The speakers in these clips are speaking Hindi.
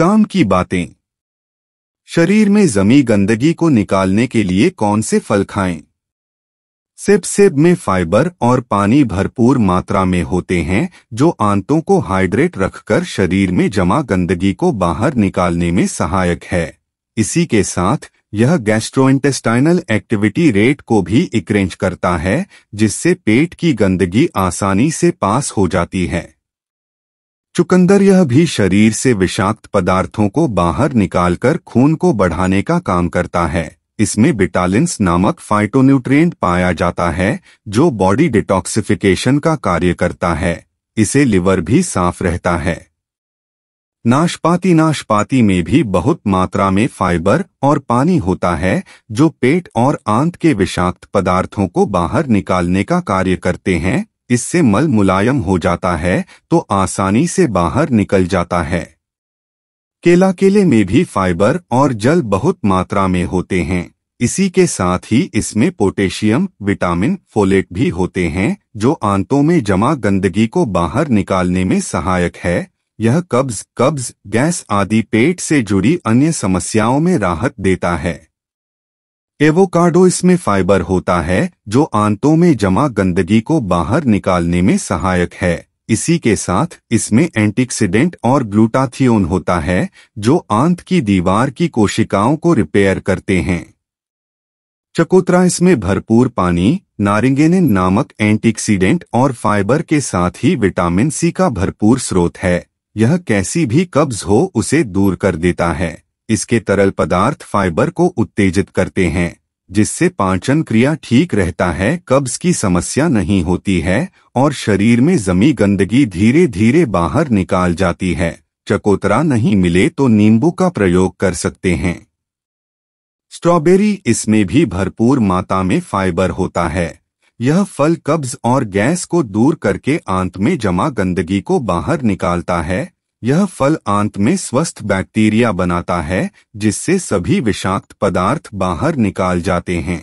काम की बातें शरीर में जमी गंदगी को निकालने के लिए कौन से फल खाएं? सिप सेब में फाइबर और पानी भरपूर मात्रा में होते हैं जो आंतों को हाइड्रेट रखकर शरीर में जमा गंदगी को बाहर निकालने में सहायक है इसी के साथ यह गैस्ट्रोइंटेस्टाइनल एक्टिविटी रेट को भी इक्रेंज करता है जिससे पेट की गंदगी आसानी से पास हो जाती है चुकंदर यह भी शरीर से विषाक्त पदार्थों को बाहर निकालकर खून को बढ़ाने का काम करता है इसमें बिटालिन्स नामक फाइटोन्यूट्रिएंट पाया जाता है जो बॉडी डिटॉक्सिफिकेशन का कार्य करता है इसे लिवर भी साफ रहता है नाशपाती नाशपाती में भी बहुत मात्रा में फाइबर और पानी होता है जो पेट और आंत के विषाक्त पदार्थों को बाहर निकालने का कार्य करते हैं इससे मल मुलायम हो जाता है तो आसानी से बाहर निकल जाता है केला केले में भी फाइबर और जल बहुत मात्रा में होते हैं इसी के साथ ही इसमें पोटेशियम विटामिन फोलेट भी होते हैं जो आंतों में जमा गंदगी को बाहर निकालने में सहायक है यह कब्ज कब्ज गैस आदि पेट से जुड़ी अन्य समस्याओं में राहत देता है एवोकाडो इसमें फाइबर होता है जो आंतों में जमा गंदगी को बाहर निकालने में सहायक है इसी के साथ इसमें एंटीक्सीडेंट और ग्लूटाथियोन होता है जो आंत की दीवार की कोशिकाओं को रिपेयर करते हैं चकोत्रा इसमें भरपूर पानी नारिंगेनिन नामक एंटीक्सीडेंट और फाइबर के साथ ही विटामिन सी का भरपूर स्रोत है यह कैसी भी कब्ज हो उसे दूर कर देता है इसके तरल पदार्थ फाइबर को उत्तेजित करते हैं जिससे पाचन क्रिया ठीक रहता है कब्ज की समस्या नहीं होती है और शरीर में जमी गंदगी धीरे धीरे बाहर निकाल जाती है चकोतरा नहीं मिले तो नींबू का प्रयोग कर सकते हैं स्ट्रॉबेरी इसमें भी भरपूर मात्रा में फाइबर होता है यह फल कब्ज और गैस को दूर करके आंत में जमा गंदगी को बाहर निकालता है यह फल आंत में स्वस्थ बैक्टीरिया बनाता है जिससे सभी विषाक्त पदार्थ बाहर निकाल जाते हैं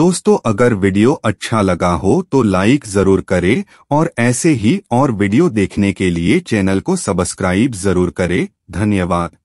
दोस्तों अगर वीडियो अच्छा लगा हो तो लाइक जरूर करें और ऐसे ही और वीडियो देखने के लिए चैनल को सब्सक्राइब जरूर करें धन्यवाद